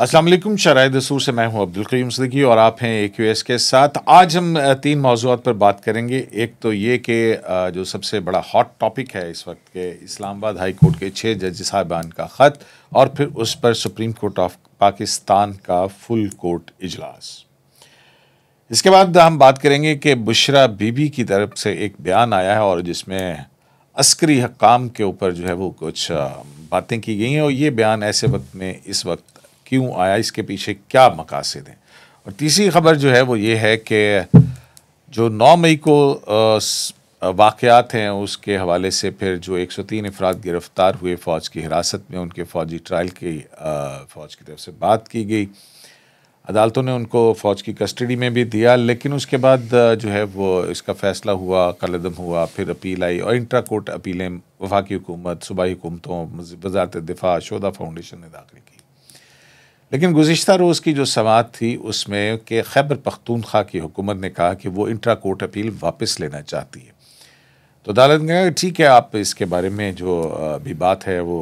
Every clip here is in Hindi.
असलम शराय दसूर से मैं हूं अब्दुल करीम सदगी और आप हैं ए क्यू एस के साथ आज हम तीन मौजूद पर बात करेंगे एक तो ये कि जो सबसे बड़ा हॉट टॉपिक है इस वक्त के इस्लामाबाद हाई कोर्ट के छः जज साहबान का ख़त और फिर उस पर सुप्रीम कोर्ट ऑफ पाकिस्तान का फुल कोर्ट इजलास इसके बाद हम बात करेंगे कि बुशरा बीबी की तरफ से एक बयान आया है और जिसमें अस्करी हकाम के ऊपर जो है वो कुछ बातें की गई हैं और ये बयान ऐसे वक्त में इस वक्त क्यों आया इसके पीछे क्या मकासद हैं और तीसरी खबर जो है वो ये है कि जो नौ मई को वाक़ात हैं उसके हवाले से फिर जो एक सौ तीन अफराद गिरफ़्तार हुए फ़ौज की हिरासत में उनके फ़ौजी ट्रायल की फ़ौज की तरफ से बात की गई अदालतों ने उनको फ़ौज की कस्टडी में भी दिया लेकिन उसके बाद जो है वो इसका फ़ैसला हुआ कलदम हुआ फिर अपील आई और इंट्रा कोर्ट अपीलें वफाकी हुकूमत सूबाई हुकूमतों वजारत दिफा शोधा फाउंडेशन ने दाखिल की लेकिन गुज्तर रोज़ की जो समात थी उसमें कि खैबर पख्तूनख्वा की हुकूमत ने कहा कि वो इंट्रा कोर्ट अपील वापस लेना चाहती है तो अदालत ने कहा ठीक है आप इसके बारे में जो अभी बात है वो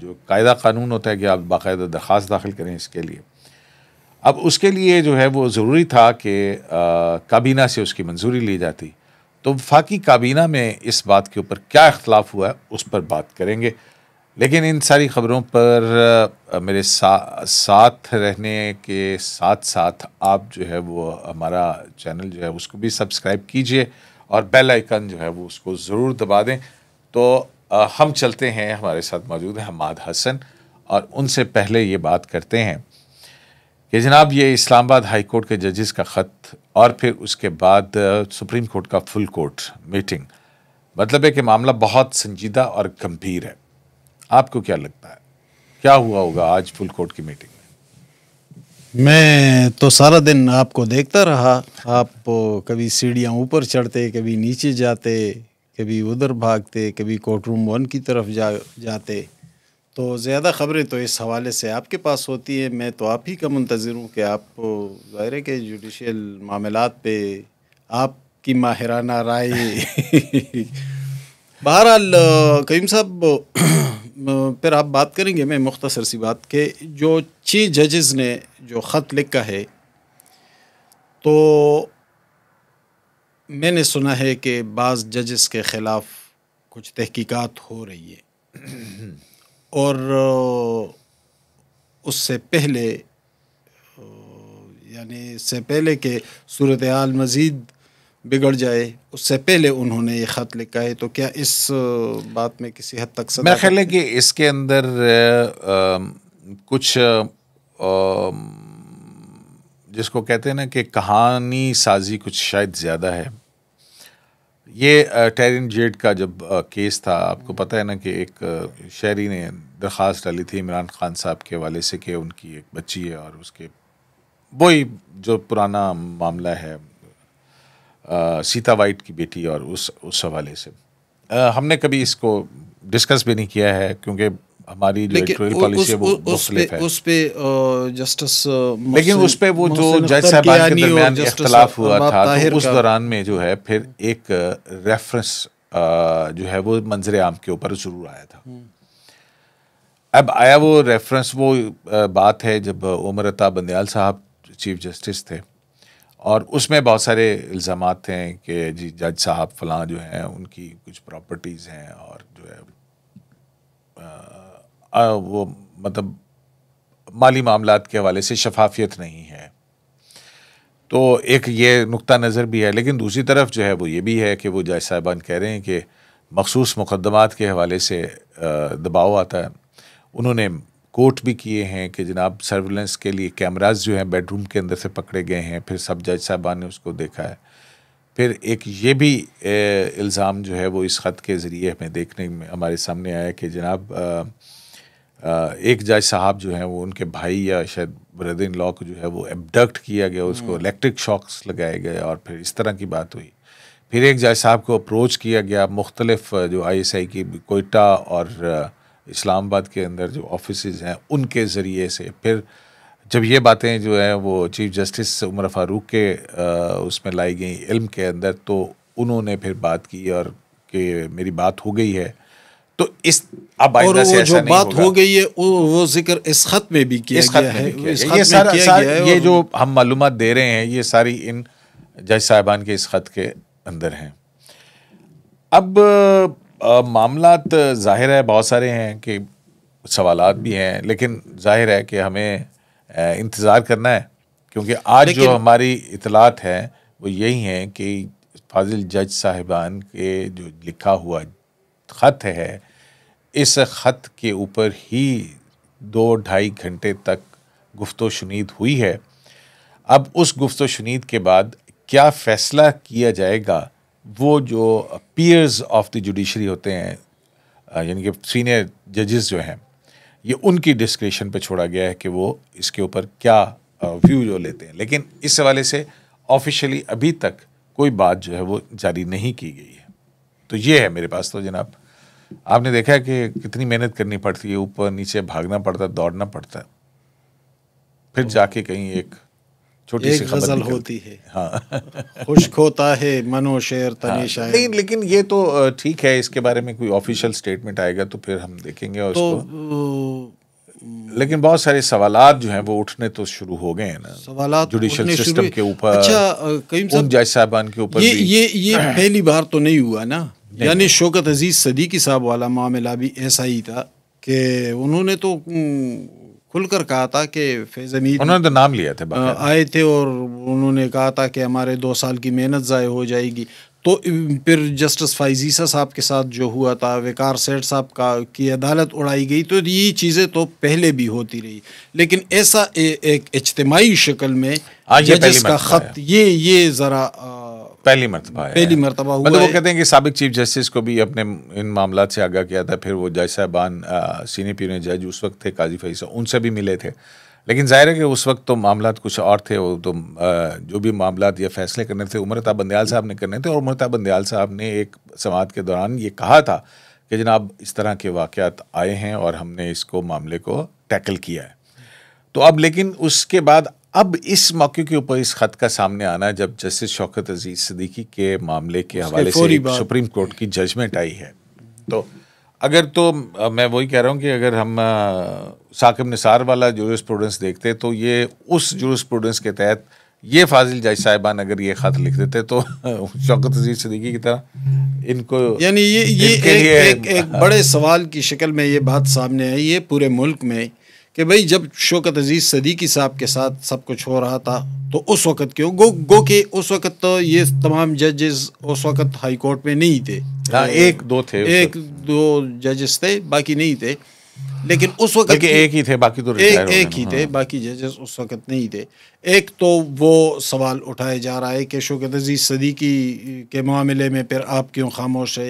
जो कायदा कानून होता है कि आप बाकायदा दरख्वास्त दाखिल करें इसके लिए अब उसके लिए जो है वो ज़रूरी था कि काबीना से उसकी मंजूरी ली जाती तो वफाकी काबीना में इस बात के ऊपर क्या इख्तलाफ हुआ है उस पर बात करेंगे लेकिन इन सारी खबरों पर मेरे सा, साथ रहने के साथ साथ आप जो है वो हमारा चैनल जो है उसको भी सब्सक्राइब कीजिए और बेल आइकन जो है वो उसको ज़रूर दबा दें तो हम चलते हैं हमारे साथ मौजूद हैं हमाद हसन और उनसे पहले ये बात करते हैं कि जनाब ये इस्लामाबाद हाई कोर्ट के जजेस का ख़त और फिर उसके बाद सुप्रीम कोर्ट का फुल कोर्ट मीटिंग मतलब है कि मामला बहुत संजीदा और गंभीर है आपको क्या लगता है क्या हुआ होगा आज फुल कोर्ट की मीटिंग में मैं तो सारा दिन आपको देखता रहा आप कभी सीढ़ियाँ ऊपर चढ़ते कभी नीचे जाते कभी उधर भागते कभी कोर्ट रूम वन की तरफ जा जाते तो ज़्यादा खबरें तो इस हवाले से आपके पास होती है मैं तो आप ही का मंतज़र हूँ कि आप ज़ाहिर है कि जुडिशल मामलात पे आपकी माहिराना राय बहरहाल कईम साहब फिर आप बात करेंगे मैं मुख्तसर सी बात के जो चीफ जजेस ने जो ख़त लिखा है तो मैंने सुना है कि बाज़ जजेस के ख़िलाफ़ कुछ तहकीकात हो रही है और उससे पहले यानी इससे पहले के सूरत आल मज़ीद बिगड़ जाए उससे पहले उन्होंने ये ख़त लिखा है तो क्या इस बात में किसी हद तक मेरा ख्याल है कि इसके अंदर आ, कुछ आ, जिसको कहते हैं ना कि कहानी साजी कुछ शायद ज़्यादा है ये टेरिन जेड का जब केस था आपको पता है ना कि एक शहरी ने दरख्वास्त डाली थी इमरान खान साहब के हवाले से कि उनकी एक बच्ची है और उसके वही जो पुराना मामला है सीता वाइट की बेटी और उस उस हवाले से आ, हमने कभी इसको डिस्कस भी नहीं किया है क्योंकि हमारी जो एडिटोरियल पॉलिसी है वो पे, है उस पे जस्टिस लेकिन उस पे वो जो जज साहब के दरमियान इख्तलाफ हुआ था तो उस दौरान में जो है फिर एक रेफरेंस जो है वो मंजर आम के ऊपर ज़रूर आया था हम्म। अब आया वो रेफरेंस वो बात है जब उमर अता बंदयाल साहब चीफ जस्टिस थे और उसमें बहुत सारे इल्ज़ाम थे कि जी जज साहब फलां जो हैं उनकी कुछ प्रॉपर्टीज़ हैं और जो है आ, आ, वो मतलब माली मामला के हवाले से शफाफियत नहीं है तो एक ये नुक़ नज़र भी है लेकिन दूसरी तरफ जो है वो ये भी है कि वो जज साहबान कह रहे हैं कि मखसूस मुकदमात के हवाले से दबाव आता है उन्होंने कोर्ट भी किए हैं कि जनाब सर्विलेंस के लिए कैमराज जो हैं बेडरूम के अंदर से पकड़े गए हैं फिर सब जज साहबान ने उसको देखा है फिर एक ये भी इल्ज़ाम जो है वो इस ख़त के ज़रिए हमें देखने में हमारे सामने आया कि जनाब एक जज साहब जो हैं वो उनके भाई या शायद ब्रदर इन लॉ को जो है वो एबडक्ट किया गया उसको हम्म। इलेक्ट्रिक शॉक्स लगाए गए और फिर इस तरह की बात हुई फिर एक जज साहब को अप्रोच किया गया मुख्तलफ जो आई एस आई की कोयटा और इस्लामाबाद के अंदर जो ऑफिस हैं उनके ज़रिए से फिर जब ये बातें जो है वो चीफ जस्टिस उमर फारूक के उसमें लाई गई इल्म के अंदर तो उन्होंने फिर बात की और कि मेरी बात हो गई है तो इस अब और से वो जो बात हो गई है वो जिक्र इस खत में भी किया इस खत गया है किया इस खत ये सारा सार, ये जो हम मालूम दे रहे हैं ये सारी इन जज साहिबान के इस खत के अंदर हैं अब मामला ज़ाहिर है बहुत सारे हैं कि सवाल भी हैं लेकिन जाहिर है कि हमें इंतज़ार करना है क्योंकि आज जो हमारी इतलात है वो यही है कि फाजिल जज साहिबान के जो लिखा हुआ ख़त है इस ख़त के ऊपर ही दो ढाई घंटे तक गुफ्त शनीद हुई है अब उस गुफ्त शनीद के बाद क्या फ़ैसला किया जाएगा वो जो पीयर्स ऑफ द जुडिशरी होते हैं यानी कि सीनियर जजेस जो हैं ये उनकी डिस्क्रिप्शन पे छोड़ा गया है कि वो इसके ऊपर क्या व्यू जो लेते हैं लेकिन इस हवाले से ऑफिशियली अभी तक कोई बात जो है वो जारी नहीं की गई है तो ये है मेरे पास तो जनाब आपने देखा है कि कितनी मेहनत करनी पड़ती है ऊपर नीचे भागना पड़ता है दौड़ना पड़ता है फिर जाके कहीं एक छोटी सी गजल होती है हाँ खुश्क होता है मनो शेर तने हाँ। नहीं लेकिन ये तो ठीक है इसके बारे में कोई ऑफिशियल स्टेटमेंट आएगा तो फिर हम देखेंगे और तो, लेकिन बहुत सारे सवाल जो हैं वो उठने तो शुरू हो गए हैं ना सवाल जुडिशल सिस्टम के ऊपर अच्छा साहबान के ऊपर ये ये ये पहली बार तो नहीं हुआ ना यानी शौकत अजीज सदीकी साहब वाला मामला भी ऐसा ही था कि उन्होंने तो खुलकर कहा था कि फैज अमीर उन्होंने तो नाम लिया था आए थे और उन्होंने कहा था कि हमारे दो साल की मेहनत ज़ाय हो जाएगी तो फिर जस्टिस फाइजीसा साहब के साथ जो हुआ था वकार सेठ साहब का की अदालत उड़ाई गई तो ये चीज़ें तो पहले भी होती रही लेकिन ऐसा एक इज्तमाही शक्ल में हाँ, जजेस का तो ख़त ये ये ज़रा पहली मरतबा है पहली मरतबा हुआ मतलब वो कहते हैं कि सबक चीफ जस्टिस को भी अपने इन मामला से आगाह किया था फिर वो जज साहबान सीनियर पीने जज उस वक्त थे काजी फैसा उनसे भी मिले थे लेकिन जाहिर है कि उस वक्त तो मामला कुछ और थे वो तो जो भी मामला या फैसले करने थे उमरता बंदयाल साहब ने करने थे और उमरता बंदयाल साहब ने एक समात के दौरान ये कहा था कि जनाब इस तरह के वाक़ात आए हैं और हमने इसको मामले को टैकल किया है तो अब लेकिन उसके बाद अब इस मौके के ऊपर इस खत का सामने आना जब जस्टिस शौकत अजीज सदीकी के मामले के हवाले से सुप्रीम कोर्ट की जजमेंट आई है तो अगर तो मैं वही कह रहा हूँ कि अगर हम साकिब निसार वाला प्रोडेंस देखते तो ये उस प्रोडेंस के तहत ये फाजिल जज साहिबान अगर ये खत लिख देते तो शौकत अजीज सदीकी की तरह इनको यानी ये ये एक, एक, एक बड़े सवाल की शक्ल में ये बात सामने आई है पूरे मुल्क में कि भाई जब शौकत अजीज़ सदीकी साहब के साथ सब कुछ हो रहा था तो उस वक़्त क्यों गो गो के उस वक़्त तो ये तमाम जजेस उस वक़्त हाई कोर्ट में नहीं थे हाँ, तो एक दो थे एक दो जजेस थे बाकी नहीं थे लेकिन उस वक्त एक ही थे बाकी तो एक एक ही थे हाँ। बाकी जजेस उस वक्त नहीं थे एक तो वो सवाल उठाया जा रहा है कि शोकत अजीज सदीकी के मामले में फिर आप क्यों खामोश है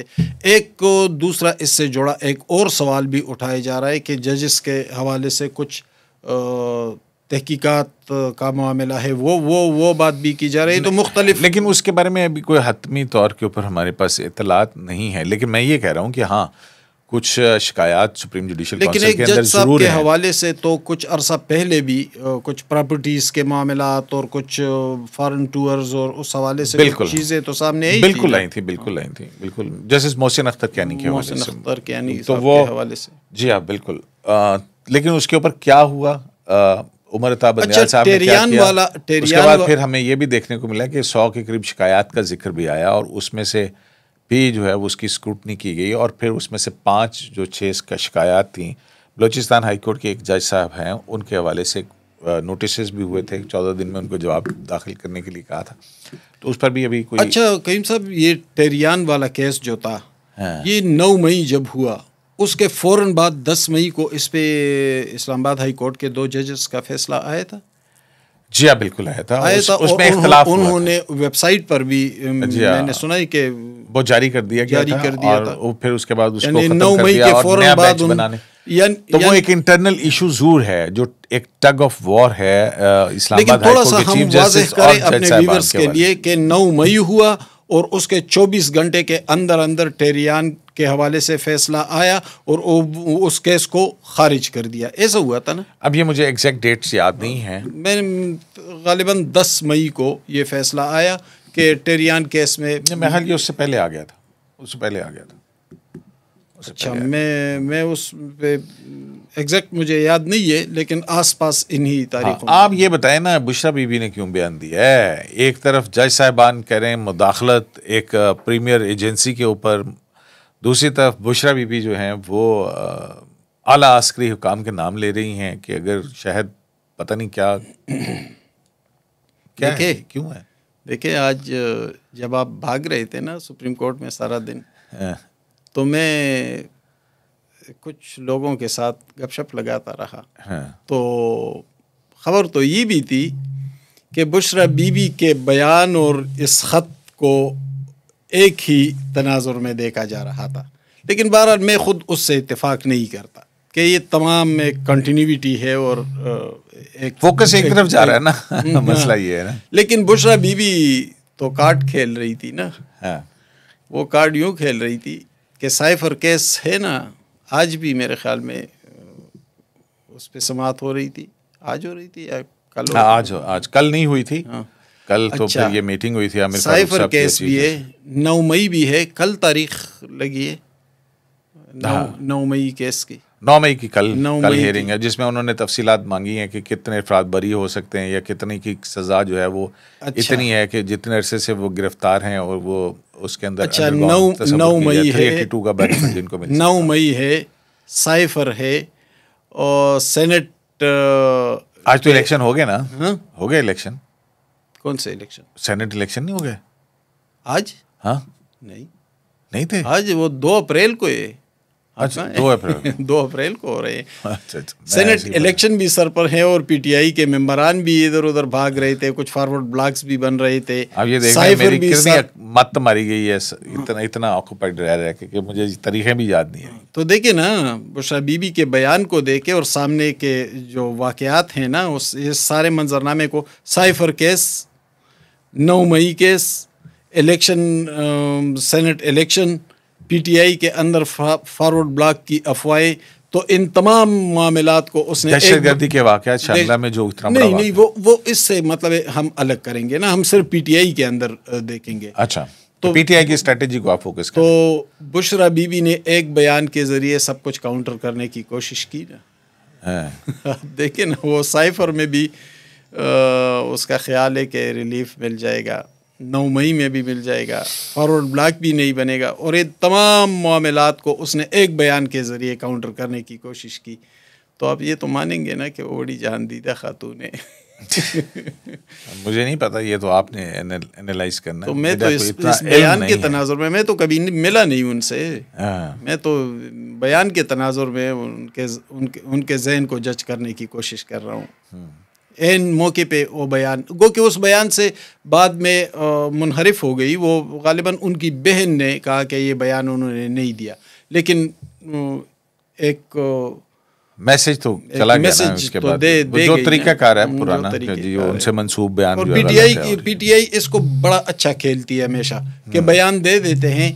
एक को दूसरा इससे जुड़ा एक और सवाल भी उठाया जा रहा है कि जजेस के हवाले से कुछ तहकीकत का मामला है वो वो वो बात भी की जा रही है तो मुख्तलिफ लेकिन उसके बारे में अभी कोई हतमी तौर के ऊपर हमारे पास इतलात नहीं है लेकिन मैं ये कह रहा हूँ कि हाँ कुछ शिकायत सुप्रीम जुडिशल लेकिन एक जज साहब के हवाले से तो कुछ अरसा पहले भी कुछ प्रॉपर्टीज़ के मामला और कुछ फॉरेन टूर्स और उस हवाले से चीज़ें तो सामने आई बिल्कुल आई थी बिल्कुल आई थी बिल्कुल जस्टिस मोहसिन अख्तर कैनी के मोहसिन अख्तर कैनी तो वो हवाले से जी हाँ बिल्कुल लेकिन उसके ऊपर क्या हुआ उमर ताब अच्छा, साहब ने क्या किया वाला, उसके बाद फिर हमें ये भी देखने को मिला कि सौ के करीब शिकायत का जिक्र भी आया और उसमें से भी जो है उसकी स्क्रूटनी की गई और फिर उसमें से पाँच जो छः शिकायत थी बलूचिस्तान हाईकोर्ट के एक जज साहब हैं उनके हवाले से नोटिस भी हुए थे चौदह दिन में उनको जवाब दाखिल करने के लिए कहा था तो उस पर भी अभी कोई अच्छा करीम साहब ये टेरियान वाला केस जो था हाँ। ये नौ मई जब हुआ उसके फ़ौर बाद दस मई को इस पर इस्लामाबाद हाई कोर्ट के दो जजेस का फैसला आया था जी हाँ बिल्कुल आया था आया उस, उसमें इख्तलाफ उन्होंने वेबसाइट पर भी हाँ। मैंने सुना है कि वो जारी कर दिया जारी कर दिया और था। फिर उसके बाद उसको खत्म नौ मई के फौरन बाद बनाने यान, तो यान, वो एक इंटरनल इशू जरूर है जो एक टग ऑफ वॉर है इस्लामाबाद थोड़ा सा हम वाजह करें अपने व्यूवर्स के लिए कि 9 मई हुआ और उसके 24 घंटे के अंदर अंदर टेरियान के हवाले से फैसला आया और उस केस को खारिज कर दिया ऐसा हुआ था ना अब ये मुझे एग्जैक्ट डेट्स याद नहीं है मैं गालिबा दस मई को ये फैसला आया कि टेरियान केस में मैं हाल ये उससे पहले आ गया था उससे पहले आ गया था अच्छा मैं मैं उस पे एग्जैक्ट मुझे याद नहीं है लेकिन आसपास इन्हीं हाँ, तारीखों हाँ, आप ये बताएं ना बुशरा बीबी ने क्यों बयान दिया है एक तरफ जज साहबान करें मुदाखलत एक प्रीमियर एजेंसी के ऊपर दूसरी तरफ बुशरा बीबी जो हैं वो आला आस्करी हुकाम के नाम ले रही हैं कि अगर शायद पता नहीं क्या क्या है क्यों है देखिए आज जब आप भाग रहे थे ना सुप्रीम कोर्ट में सारा दिन हाँ। तो मैं कुछ लोगों के साथ गपशप लगाता रहा हाँ। तो खबर तो ये भी थी कि बुशरा बीबी के बयान और इस ख़त को एक ही तनाजुर में देखा जा रहा था लेकिन बहरहाल मैं ख़ुद उससे इतफाक़ नहीं करता कि ये तमाम में कंटिन्यूटी है और एक फोकस एक, तरफ जा रहा है ना हम्म, मसला हाँ। ये है ना लेकिन बुशरा बीबी तो कार्ड खेल रही थी ना हाँ। वो कार्ड यूँ खेल रही थी कि साइफर केस है ना आज भी मेरे ख्याल में उस पर समात हो रही थी आज हो रही थी या कल हाँ, आज हो आज कल नहीं हुई थी हाँ कल तो अच्छा, फिर ये मीटिंग हुई थी आमिर साहब केस भी है नौ मई भी है कल तारीख लगी है नौ हाँ। मई केस की नौ मई की कल कल हेयरिंग है जिसमें उन्होंने तफसीलात मांगी हैं कि कितने अफराद बरी हो सकते हैं या कितने की सज़ा जो है वो अच्छा। इतनी है कि जितने अरसे से वो गिरफ्तार हैं और वो उसके अंदर अच्छा नौ नौ मई है टू का बेनिफिट जिनको नौ मई है साइफर है और सेनेट आज तो इलेक्शन हो गए ना हाँ। हो गए इलेक्शन कौन से इलेक्शन सेनेट इलेक्शन नहीं हो गए आज हाँ नहीं नहीं थे आज वो दो अप्रैल को है अच्छा हाँ, दो हाँ। अप्रैल दो अप्रैल को हो रहे हैं अच्छा, अच्छा। सेनेट इलेक्शन भी सर पर है और पीटीआई के मेंबरान भी इधर उधर भाग रहे थे कुछ फॉरवर्ड ब्लॉक्स भी बन रहे थे अब ये देखिए मेरी भी सर... मत मारी गई है इतना इतना ऑक्यूपाइड रह रहा है कि मुझे तरीके भी याद नहीं है तो देखे ना बुशा बीबी के बयान को देखे और सामने के जो वाकयात हैं ना उस सारे मंजरनामे को साइफर केस नौ मई के इलेक्शन सेनेट इलेक्शन पीटीआई के अंदर फॉरवर्ड ब्लॉक की अफवाहें तो इन तमाम मामला को उसने दहशतगर्दी के वाक़ अच्छा, में जो इतना नहीं नहीं वो वो इससे मतलब हम अलग करेंगे ना हम सिर्फ पीटीआई के अंदर देखेंगे अच्छा तो पीटीआई तो की स्ट्रेटेजी को आप फोकस तो बुशरा बीबी ने एक बयान के जरिए सब कुछ काउंटर करने की कोशिश की ना हाँ। आप ना वो साइफर में भी उसका ख्याल है कि रिलीफ मिल जाएगा नौ मई में भी मिल जाएगा फॉरवर्ड ब्लॉक भी नहीं बनेगा और ये तमाम मामलात को उसने एक बयान के ज़रिए काउंटर करने की कोशिश की तो आप ये तो मानेंगे ना कि वो बड़ी दीदा खातून है मुझे नहीं पता ये तो आपने एनालाइज करना तो मैं तो इस, इस बयान के तनाजुर में मैं तो कभी मिला नहीं उनसे हाँ। मैं तो बयान के तनाजुर में उनके उनके उनके जहन को जज करने की कोशिश कर रहा हूँ हम्म। एन मौके पे वो बयान गो कि उस बयान से बाद में मुनहरफ हो गई वो गालिबा उनकी बहन ने कहा कि ये बयान उन्होंने नहीं दिया लेकिन एक मैसेज तो चला गया ना उसके तो बाद दे, दे जो तरीका कार है पुराना जी वो उनसे मंसूब बयान और पीटीआई पीटीआई इसको बड़ा अच्छा खेलती है हमेशा कि हम्म। बयान दे देते हैं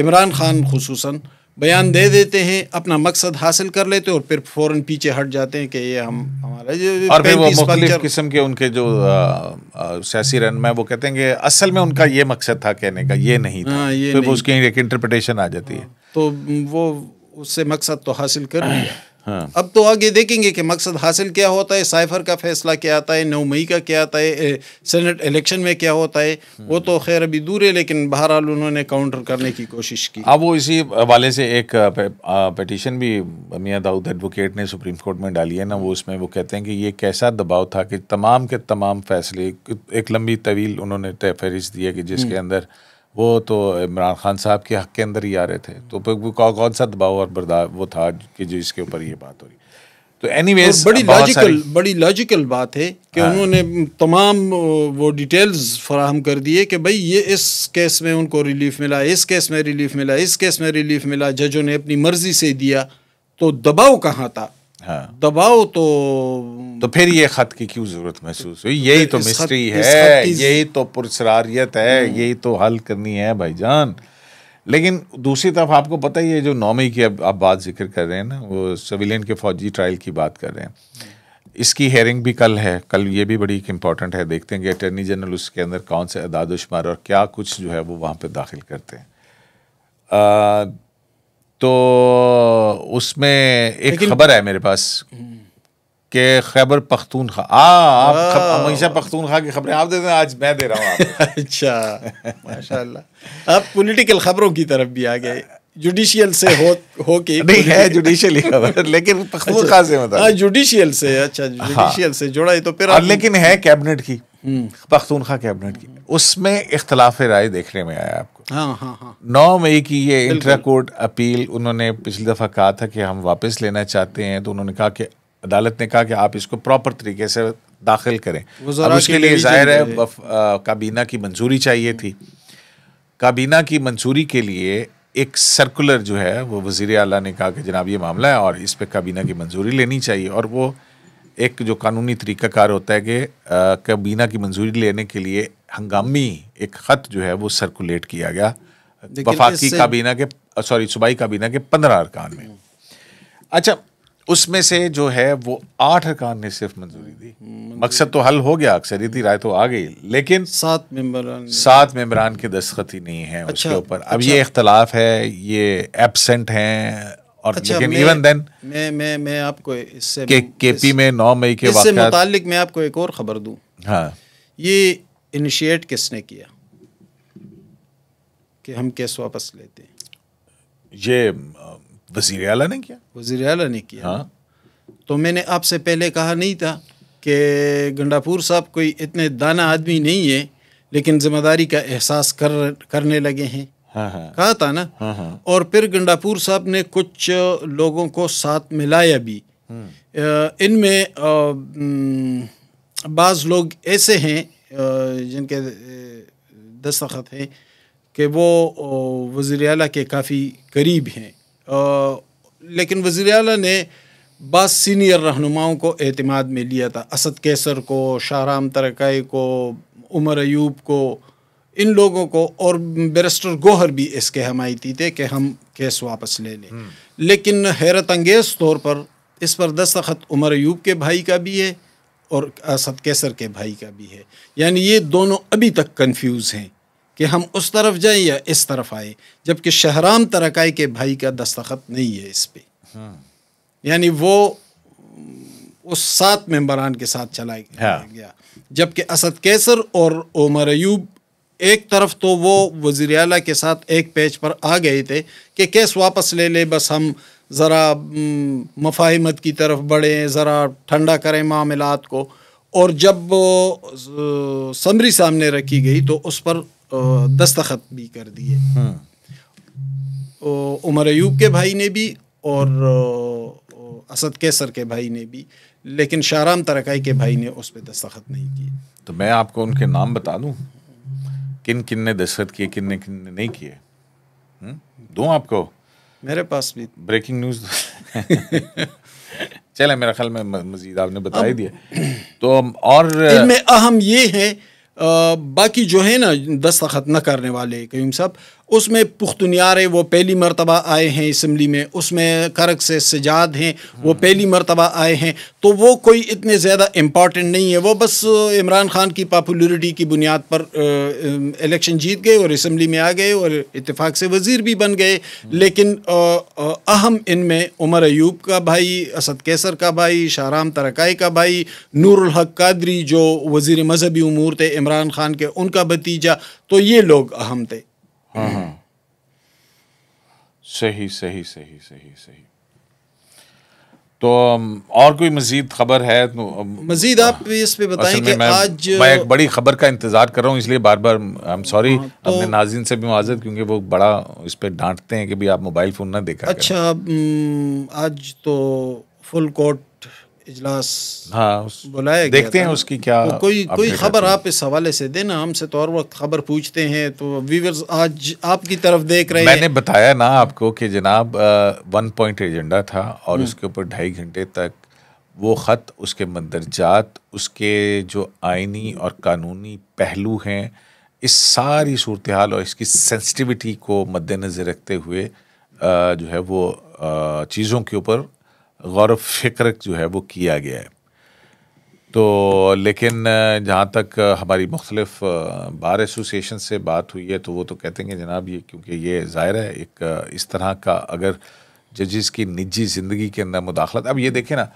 इमरान खान खसूसन बयान दे देते हैं अपना मकसद हासिल कर लेते हैं और फिर फौरन पीछे हट जाते हैं कि ये हम हमारा जो और फिर वो मुख्तलिफ किस्म के उनके जो सियासी रन में वो कहते हैं कि असल में उनका ये मकसद था कहने का ये नहीं था आ, हाँ, ये फिर नहीं। उसकी एक इंटरप्रिटेशन आ जाती है तो वो उससे मकसद तो हासिल कर लिया हाँ। अब तो आगे देखेंगे कि मकसद हासिल क्या होता है साइफर का फैसला क्या आता है नौ मई का क्या आता है सेनेट इलेक्शन में क्या होता है वो तो खैर अभी दूर है लेकिन बहरहाल उन्होंने काउंटर करने की कोशिश की अब वो इसी हवाले से एक पटिशन भी मियाँ दाऊद एडवोकेट ने सुप्रीम कोर्ट में डाली है ना वो उसमें वो कहते हैं कि ये कैसा दबाव था कि तमाम के तमाम फैसले एक लंबी तवील उन्होंने तय फहरिस्त दी है कि जिसके हम्म। अंदर वो तो इमरान खान साहब के हक के अंदर ही आ रहे थे तो कौन सा दबाव और बर्दा वो था कि जो इसके ऊपर ये बात हो रही तो एनी anyway, बड़ी लॉजिकल बड़ी लॉजिकल बात है कि हाँ। उन्होंने तमाम वो डिटेल्स फराहम कर दिए कि भाई ये इस केस में उनको रिलीफ मिला इस केस में रिलीफ मिला इस केस में रिलीफ मिला जजों ने अपनी मर्जी से दिया तो दबाव कहाँ था हाँ। दबाओ तो तो फिर ये खत की क्यों जरूरत महसूस हुई यही तो मिस्ट्री है यही तो पुरसरारियत है हम्म। यही तो हल करनी है भाईजान लेकिन दूसरी तरफ आपको पता ही है जो नॉमी की अब आप बात जिक्र कर रहे हैं ना वो सविलियन के फौजी ट्रायल की बात कर रहे हैं इसकी हेयरिंग भी कल है कल ये भी बड़ी इंपॉर्टेंट है देखते हैं कि अटर्नी जनरल उसके अंदर कौन से अदाद और क्या कुछ जो है वो वहाँ पर दाखिल करते हैं आ, तो उसमें एक खबर है मेरे पास के खैबर पख्तूनखा खा आप हमेशा पख्तूनखा की खबरें आप देते हैं आज मैं दे रहा हूँ अच्छा माशाल्लाह आप पॉलिटिकल खबरों की तरफ भी आ गए जुडिशियल से हो हो के नहीं है जुडिशियल खबर लेकिन पख्तूनखा अच्छा। से मतलब जुडिशियल हाँ, से अच्छा जुडिशियल हाँ। से जुड़ा है तो फिर लेकिन है कैबिनेट की पख्तूनखा कैबिनेट की उसमें इख्तलाफ राय देखने में आया आपको हाँ हाँ हाँ नौ मई की ये इंटरा कोर्ट अपील उन्होंने पिछली दफ़ा कहा था कि हम वापस लेना चाहते हैं तो उन्होंने कहा कि अदालत ने कहा कि आप इसको प्रॉपर तरीके से दाखिल करें अब उसके लिए जाहिर है काबीना की मंजूरी चाहिए थी काबीना की मंजूरी के लिए एक सर्कुलर जो है वो वजीर अला ने कहा कि जनाब ये मामला है और इस पर काबीना की मंजूरी लेनी चाहिए और वो एक जो कानूनी तरीकाकार होता है कि काबीना की मंजूरी लेने के लिए हंगामी एक ख़त जो है वो सर्कुलेट किया गया वफाकी काबीना के सॉरी सूबाई काबीना के पंद्रह अरकान में अच्छा उसमें से जो है वो आठ अरकान ने सिर्फ मंजूरी दी हम्म, मकसद तो हल हो गया अक्सरियती राय तो आ गई लेकिन सात मेम्बरान सात मेंबरान के दस्तखत ही नहीं है अच्छा, उसके ऊपर अब अच्छा, ये इख्तलाफ है ये एबसेंट हैं और अच्छा, लेकिन इवन देन मैं मैं मैं आपको इससे के केपी में नौ मई के इससे मुतालिक मैं आपको एक और खबर दूं हाँ ये इनिशिएट किसने किया कि हम केस वापस लेते हैं ये वजीर अला ने किया वजीर अला ने किया हाँ तो मैंने आपसे पहले कहा नहीं था कि गंडापुर साहब कोई इतने दाना आदमी नहीं है लेकिन जिम्मेदारी का एहसास कर करने लगे हैं हाँ, हाँ। कहा था ना हाँ, और फिर गंडापुर साहब ने कुछ लोगों को साथ मिलाया भी हम्म। इनमें बाज़ लोग ऐसे हैं जिनके दस्तखत हैं कि वो वज़ी अला के काफ़ी करीब हैं लेकिन वज़ी अला ने बाद सीनियर रहनुमाओं को अतमाद में लिया था असद कैसर को शाहराम तरकाई को उमर अयूब को इन लोगों को और बैरिस्टर गोहर भी इसके हमायती थे कि हम केस वापस ले लें हम्म। लेकिन हैरत अंगेज़ तौर पर इस पर दस्तखत उमर अयूब के भाई का भी है और असद कैसर के भाई का भी है यानी ये दोनों अभी तक कंफ्यूज हैं कि हम उस तरफ जाएं या इस तरफ आए जबकि शहराम तरकाई के भाई का दस्तखत नहीं है इस पर हाँ। यानी वो उस सात मेम्बरान के साथ चला हाँ। गया जबकि असद कैसर और उमर अयूब एक तरफ तो वो वज़ी अला के साथ एक पेज पर आ गए थे कि केस वापस ले ले बस हम ज़रा मफाहमत की तरफ बढ़ें ज़रा ठंडा करें मामला को और जब समरी सामने रखी गई तो उस पर दस्तखत भी कर दिए हाँ। उमर ऐब के भाई ने भी और असद कैसर के भाई ने भी लेकिन शाहराम तरकई के भाई ने उस पर दस्तखत नहीं किए तो मैं आपको उनके नाम बता दूँ किन किन ने दहशत किए किन ने किन ने नहीं किए हम्म? दो आपको मेरे पास भी ब्रेकिंग न्यूज चले मेरा ख्याल में मजीद आपने बता ही दिया तो और अहम ये है आ, बाकी जो है ना दस्तखत न करने वाले कयूम साहब उसमें पुख्तनियारे वो पहली मरतबा आए हैं इसम्बली में उसमें करक से सजाद हैं वो पहली मरतबा आए हैं तो वो कोई इतने ज़्यादा इम्पॉर्टेंट नहीं है वो बस इमरान खान की पॉपुलरिटी की बुनियाद पर इलेक्शन जीत गए और इसम्बली में आ गए और इतफाक़ से वज़ीर भी बन गए लेकिन अहम इनमें उमर ऐब का भाई असद कैसर का भाई शाहराम तरकाई का भाई नूरह कादरी जो वज़ी मजहबी अमूर थे इमरान खान के उनका भतीजा तो ये लोग अहम थे Mm-hmm. सही सही सही सही सही तो um, और कोई मजीद खबर है तो um, मजीद आप भी इस पे बताएं कि आज मैं एक बड़ी खबर का इंतज़ार कर रहा हूँ इसलिए बार बार आई एम सॉरी तो, अपने नाजिन से भी माजर क्योंकि वो बड़ा इस पे डांटते हैं कि भी आप मोबाइल फ़ोन ना देखा अच्छा um, आज तो फुल कोर्ट इजलास हाँ बुलाया देखते हैं उसकी क्या तो कोई कोई खबर आप इस हवाले से देना हमसे तो और वक्त खबर पूछते हैं तो व्यूवर्स आज आपकी तरफ देख रहे मैंने हैं मैंने बताया ना आपको कि जनाब वन पॉइंट एजेंडा था और हम्म। उसके ऊपर ढाई घंटे तक वो ख़त उसके मंदरजात उसके जो आइनी और कानूनी पहलू हैं इस सारी सूरत हाल और इसकी सेंसिटिविटी को मद्दनजर रखते हुए जो है वो चीज़ों के ऊपर गौर फिक्र जो है वो किया गया है तो लेकिन जहाँ तक हमारी मुख्तलिफ बार एसोसिएशन से बात हुई है तो वो तो कहते हैं जनाब ये क्योंकि ये ज़ाहिर है एक इस तरह का अगर जजेस की निजी ज़िंदगी के अंदर मुदाखलत अब ये देखें ना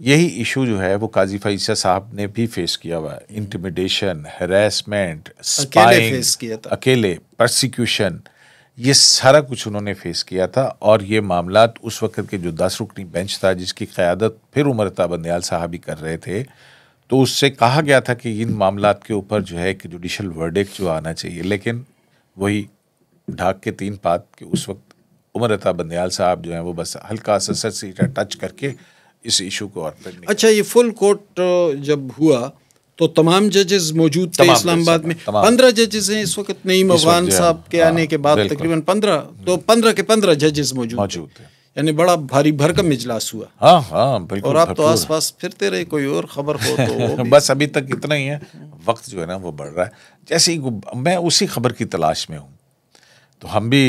यही इशू जो है वो काजी फ़ैसा साहब ने भी फेस किया हुआ है इंटिमिडेशन हम्म। हरासमेंट अकेले, अकेले प्रोसिक्यूशन ये सारा कुछ उन्होंने फेस किया था और ये मामला उस वक्त के जो दस रुकनी बेंच था जिसकी क़्यादत फिर उमर ताबंदयाल साहब ही कर रहे थे तो उससे कहा गया था कि इन मामला के ऊपर जो है कि जुडिशल वर्डिक जो आना चाहिए लेकिन वही ढाक के तीन पात के उस वक्त उमर अता बंदयाल साहब जो हैं वो बस हल्का सा सर सीटा टच करके इस इशू को और अच्छा ये फुल कोर्ट जब हुआ तो तमाम जजेस मौजूद थे इस्लामाबाद में पंद्रह जजेस हैं इस वक्त नईम अफगान हाँ। साहब के आने के बाद तकरीबन पंद्रह तो पंद्रह के पंद्रह जजेस मौजूद थे यानी बड़ा भारी भरकम इजलास हुआ हाँ हाँ बिल्कुल और आप तो आस पास फिरते रहे कोई और खबर हो तो बस अभी तक इतना ही है वक्त जो है ना वो बढ़ रहा है जैसे ही मैं उसी खबर की तलाश में हूँ तो हम भी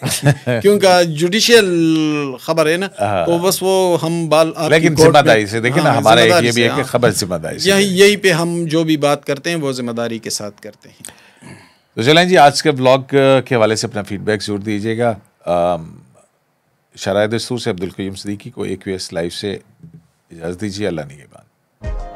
क्योंकि जुडिशियल खबर है ना तो बस वो हम बाल लेकिन जिम्मेदारी से देखिए ना हाँ, हमारा एक ये भी है कि हाँ। खबर जिम्मेदारी यही यही पे हम जो भी बात करते हैं वो जिम्मेदारी के साथ करते हैं तो चलें जी आज के ब्लॉग के हवाले से अपना फीडबैक जरूर दीजिएगा शराय दस्तूर से अब्दुल कयूम सदीकी को एक लाइव से इजाज़त दीजिए अल्लाह ने के बाद